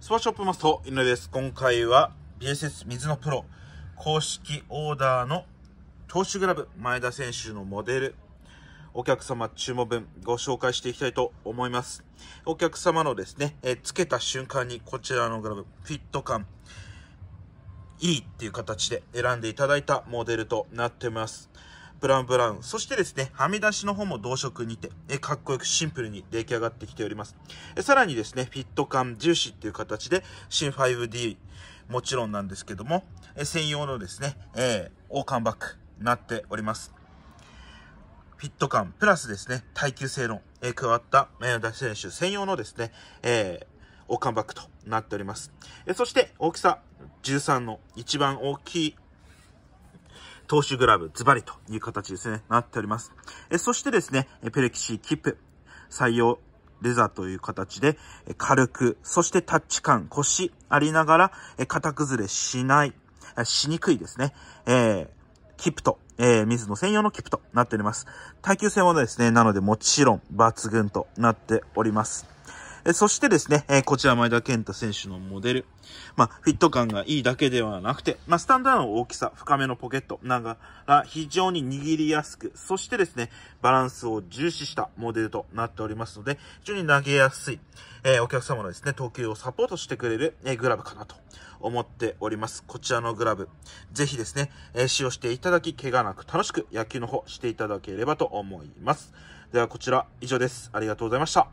スポショップマスト、井上です。今回は BSS 水のプロ公式オーダーの投手グラブ前田選手のモデルお客様注文分ご紹介していきたいと思います。お客様のですね、えつけた瞬間にこちらのグラブ、フィット感、いいっていう形で選んでいただいたモデルとなってます。ブラウンブラウン。そしてですね、はみ出しの方も同色にて、えかっこよくシンプルに出来上がってきております。えさらにですね、フィット感重視っていう形で、新 5D もちろんなんですけども、え専用のですね、えー、王冠バックになっております。フィット感、プラスですね、耐久性の、え加わった、えー、選手専用のですね、えー、王冠バックとなっております。えそして、大きさ13の一番大きい投手グラブズバリという形ですね、なっております。えそしてですね、ペレキシーキップ採用レザーという形で、軽く、そしてタッチ感、腰ありながら、型崩れしない、しにくいですね。えー、キプと、えー、水野専用のキプとなっております。耐久性もですね、なのでもちろん抜群となっております。えそしてですね、えこちら前田健太選手のモデル。まあ、フィット感がいいだけではなくて、まあ、スタンダードの大きさ、深めのポケットながら非常に握りやすく、そしてですね、バランスを重視したモデルとなっておりますので、非常に投げやすい、えお客様のですね、投球をサポートしてくれる、えグラブかなと思っております。こちらのグラブ、ぜひですね、え使用していただき、怪我なく楽しく野球の方していただければと思います。ではこちら以上です。ありがとうございました。